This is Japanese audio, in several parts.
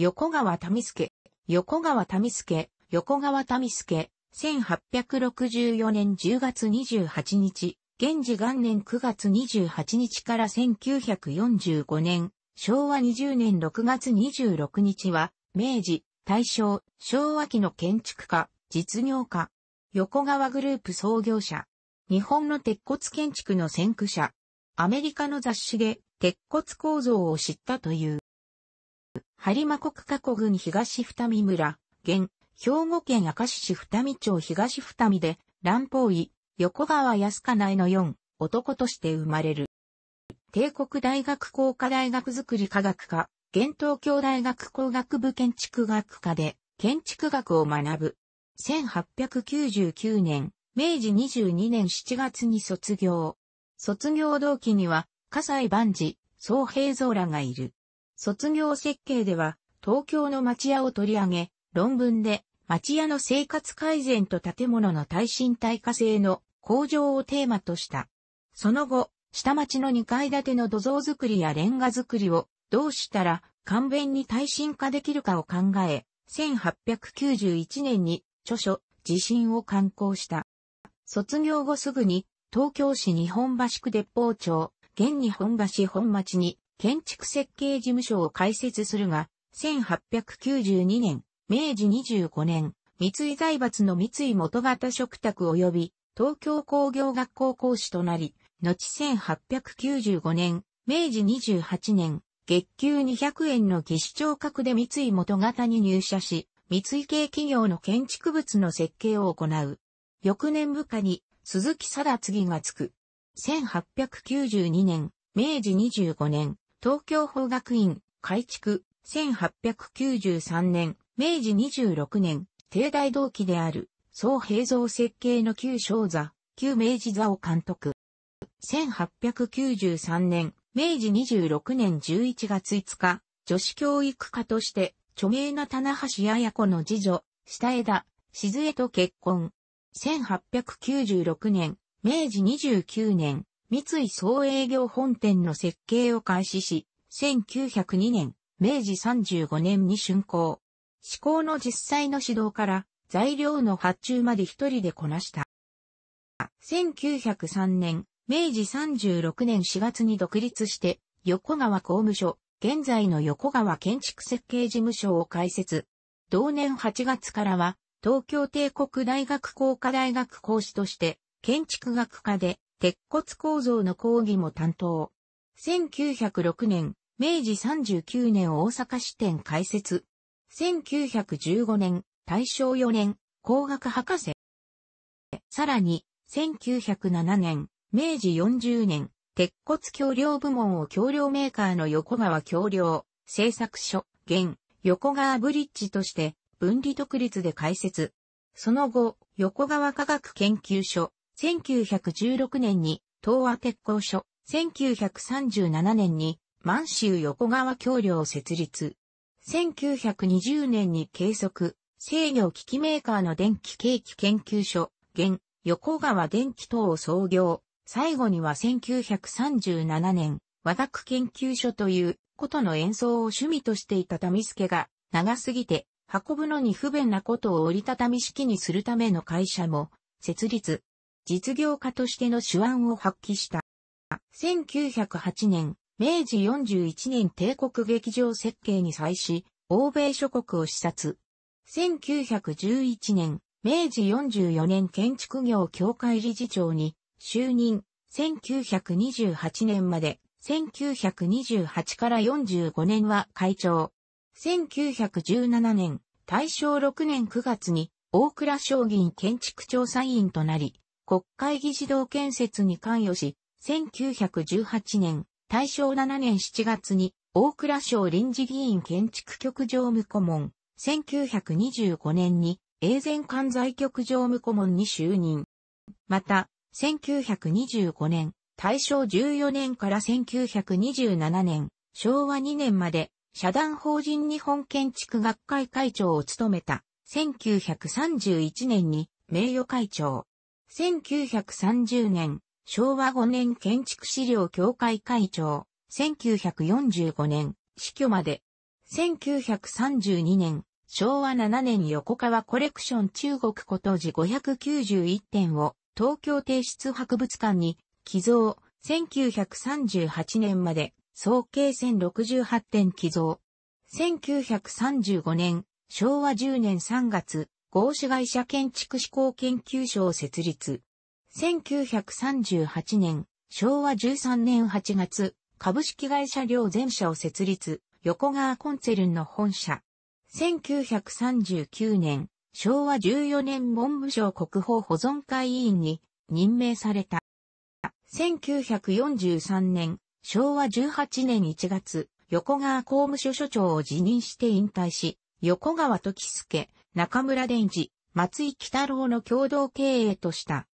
横川民助、横川民助、横川民助、1864年10月28日、現時元年9月28日から1945年、昭和20年6月26日は、明治、大正、昭和期の建築家、実業家、横川グループ創業者、日本の鉄骨建築の先駆者、アメリカの雑誌で鉄骨構造を知ったという。播磨国加古郡東二見村、現、兵庫県明石市二見町東二見で、乱方医、横川康香内の四、男として生まれる。帝国大学工科大学づくり科学科、現東京大学工学部建築学科で、建築学を学ぶ。1899年、明治22年7月に卒業。卒業同期には、笠西万事、総平蔵らがいる。卒業設計では、東京の町屋を取り上げ、論文で、町屋の生活改善と建物の耐震耐火性の向上をテーマとした。その後、下町の2階建ての土蔵作りやレンガ作りをどうしたら簡便に耐震化できるかを考え、1891年に著書、地震を刊行した。卒業後すぐに東京市日本橋区鉄砲町、現日本橋本町に建築設計事務所を開設するが、1892年、明治25年、三井財閥の三井元型食卓及び東京工業学校講師となり、後1895年、明治28年、月給200円の技師長格で三井元型に入社し、三井系企業の建築物の設計を行う。翌年部下に鈴木貞次がつく。1892年、明治25年、東京法学院、改築、1893年、明治26年、帝大同期である、総平蔵設計の旧小座、旧明治座を監督。1893年、明治26年11月5日、女子教育家として、著名な棚橋綾子の次女、下枝、静江と結婚。1896年、明治29年、三井総営業本店の設計を開始し、1902年、明治35年に竣工。施工の実際の指導から材料の発注まで一人でこなした。1903年、明治36年4月に独立して、横川公務所、現在の横川建築設計事務所を開設。同年8月からは、東京帝国大学工科大学講師として、建築学科で鉄骨構造の講義も担当。1906年、明治39年大阪支店開設。1915年、大正4年、工学博士。さらに、1907年、明治40年、鉄骨橋梁部門を橋梁メーカーの横川橋梁、製作所、現、横川ブリッジとして、分離独立で開設。その後、横川科学研究所、1916年に東和鉄工所、1937年に満州横川橋梁設立。1920年に計測、制御機器メーカーの電気計器研究所、現、横川電気等を創業。最後には1937年、和田区研究所ということの演奏を趣味としていた民助が、長すぎて、運ぶのに不便なことを折りたたみ式にするための会社も、設立。実業家としての手腕を発揮した。1908年、明治41年帝国劇場設計に際し、欧米諸国を視察。1911年、明治44年建築業協会理事長に就任。1928年まで、1928から45年は会長。1917年、大正6年9月に大倉商銀建築調査委員となり、国会議事堂建設に関与し、1918年、大正7年7月に、大蔵省臨時議員建築局常務顧問、1925年に、永全管財局常務顧問に就任。また、1925年、大正14年から1927年、昭和2年まで、社団法人日本建築学会会長を務めた。1931年に名誉会長。1930年、昭和5年建築資料協会会長、1945年、死去まで。1932年、昭和7年横川コレクション中国古都寺591点を東京帝室博物館に寄贈、1938年まで総計1068点寄贈。1935年、昭和10年3月、合資会社建築志向研究所を設立。1938年、昭和13年8月、株式会社両全社を設立、横川コンツェルンの本社。1939年、昭和14年文部省国宝保存会委員に任命された。1943年、昭和18年1月、横川公務所所長を辞任して引退し、横川時助、中村伝治、松井北郎の共同経営とした。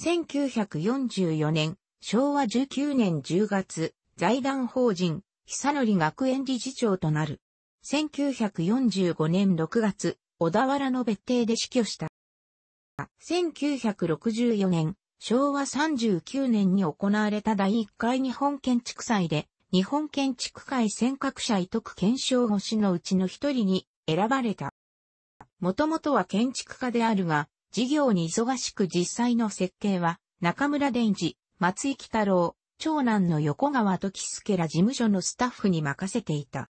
1944年、昭和19年10月、財団法人、久則学園理事長となる。1945年6月、小田原の別邸で死去した。1964年、昭和39年に行われた第1回日本建築祭で、日本建築会尖閣者遺徳検証越しのうちの一人に選ばれた。もともとは建築家であるが、事業に忙しく実際の設計は、中村伝次、松井太郎、長男の横川時助ら事務所のスタッフに任せていた。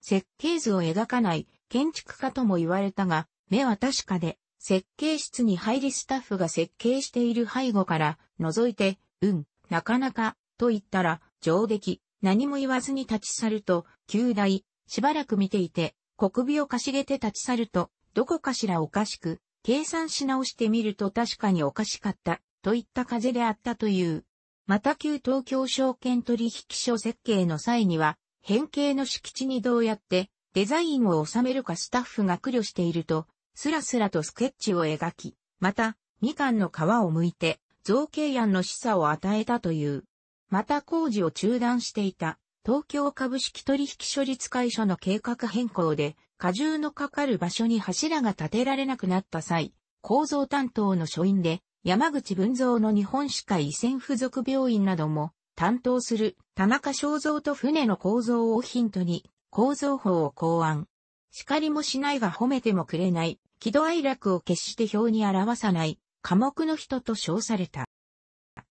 設計図を描かない建築家とも言われたが、目は確かで、設計室に入りスタッフが設計している背後から覗いて、うん、なかなか、と言ったら、上出来、何も言わずに立ち去ると、旧大、しばらく見ていて、国尾をかしげて立ち去ると、どこかしらおかしく、計算し直してみると確かにおかしかった、といった風であったという。また旧東京証券取引所設計の際には、変形の敷地にどうやってデザインを収めるかスタッフが苦慮していると、スラスラとスケッチを描き、また、みかんの皮を剥いて、造形案の示唆を与えたという。また工事を中断していた東京株式取引所立会所の計画変更で、荷重のかかる場所に柱が立てられなくなった際、構造担当の所員で、山口文蔵の日本歯科医専附属病院なども、担当する田中正造と船の構造をヒントに、構造法を考案。叱りもしないが褒めてもくれない、喜怒哀楽を決して表に表さない、科目の人と称された。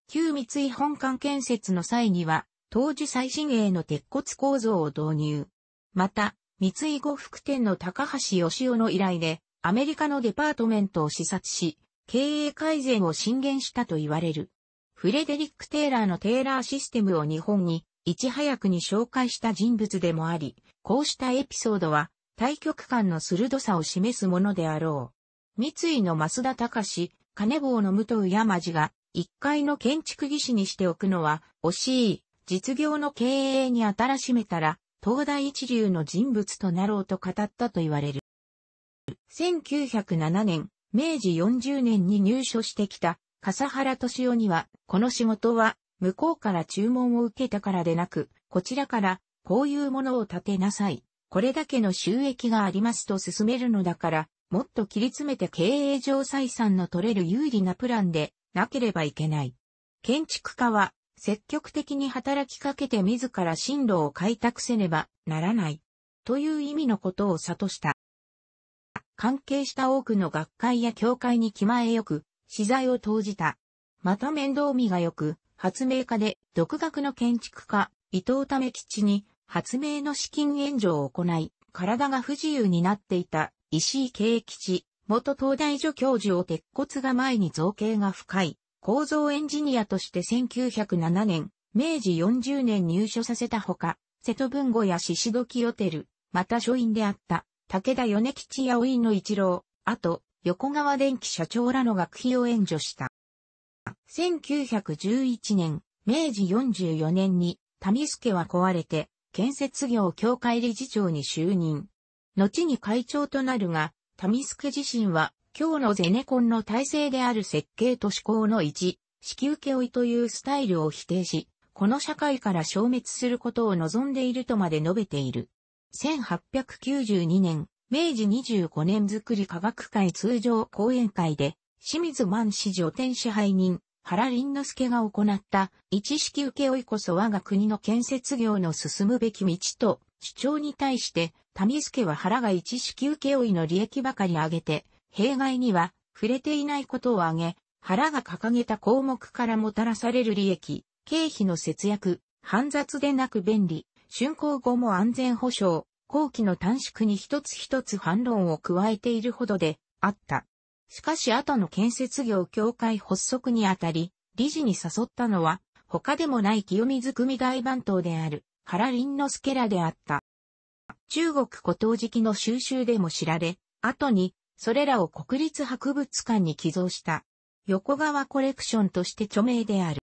旧三井本館建設の際には、当時最新鋭の鉄骨構造を導入。また、三井呉服店の高橋義夫の依頼で、アメリカのデパートメントを視察し、経営改善を進言したと言われる。フレデリック・テイラーのテイラーシステムを日本に、いち早くに紹介した人物でもあり、こうしたエピソードは、対局感の鋭さを示すものであろう。三井の増田隆、金棒の武藤山路が、一階の建築技師にしておくのは、惜しい、実業の経営に新しめたら、東大一流の人物となろうと語ったと言われる。1907年、明治40年に入所してきた笠原敏夫には、この仕事は向こうから注文を受けたからでなく、こちらからこういうものを立てなさい。これだけの収益がありますと進めるのだから、もっと切り詰めて経営上採算の取れる有利なプランでなければいけない。建築家は積極的に働きかけて自ら進路を開拓せねばならない。という意味のことを諭した。関係した多くの学会や教会に気前よく、資材を投じた。また面倒見がよく、発明家で独学の建築家、伊藤為吉に発明の資金援助を行い、体が不自由になっていた石井慶吉、元東大助教授を鉄骨が前に造形が深い、構造エンジニアとして1907年、明治40年入所させたほか、瀬戸文吾や宍戸清ル、また書院であった、武田米吉や甥の一郎、あと、横川電機社長らの学費を援助した。1911年、明治44年に、民助は壊れて、建設業協会理事長に就任。後に会長となるが、民助自身は今日のゼネコンの体制である設計と思考の1、式請負というスタイルを否定し、この社会から消滅することを望んでいるとまで述べている。1892年、明治25年づくり科学会通常講演会で、清水万氏助天支配人、原林之助が行った一式請負こそ我が国の建設業の進むべき道と主張に対して、民助は原が一式請負の利益ばかり挙げて、弊害には触れていないことを挙げ、原が掲げた項目からもたらされる利益、経費の節約、煩雑でなく便利、竣工後も安全保障、後期の短縮に一つ一つ反論を加えているほどであった。しかし後の建設業協会発足にあたり、理事に誘ったのは、他でもない清水組大番頭である、原林之助らであった。中国古陶磁器の収集でも知られ、後にそれらを国立博物館に寄贈した。横川コレクションとして著名である。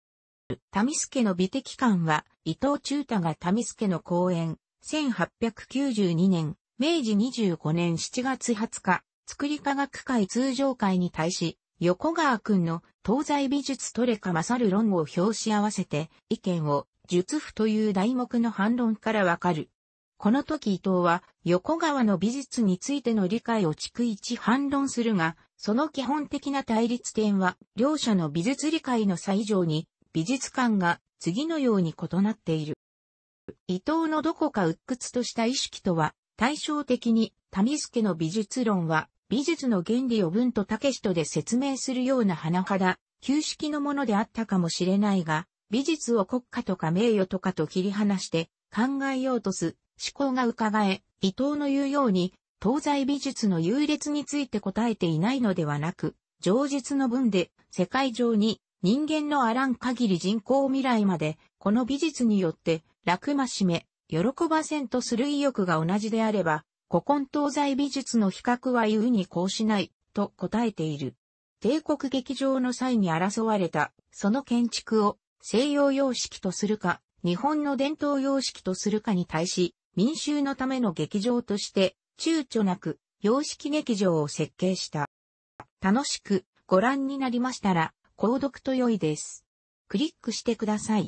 タミスケの美的館は、伊藤忠太がタミスケの公演、1892年、明治25年7月20日、作り科学会通常会に対し、横川君の東西美術トレカ勝る論を表し合わせて、意見を、術譜という題目の反論からわかる。この時伊藤は横川の美術についての理解を逐一反論するが、その基本的な対立点は、両者の美術理解の差以上に、美術観が次のように異なっている。伊藤のどこか鬱屈とした意識とは、対照的に、民助の美術論は、美術の原理を文と武人で説明するような甚だ、旧式のものであったかもしれないが、美術を国家とか名誉とかと切り離して考えようとす思考が伺え、伊藤の言うように、東西美術の優劣について答えていないのではなく、上述の文で、世界上に人間のあらん限り人口未来まで、この美術によって、楽ましめ、喜ばせんとする意欲が同じであれば、古今東西美術の比較は言うにこうしない、と答えている。帝国劇場の際に争われた、その建築を西洋様式とするか、日本の伝統様式とするかに対し、民衆のための劇場として、躊躇なく、様式劇場を設計した。楽しくご覧になりましたら、購読と良いです。クリックしてください。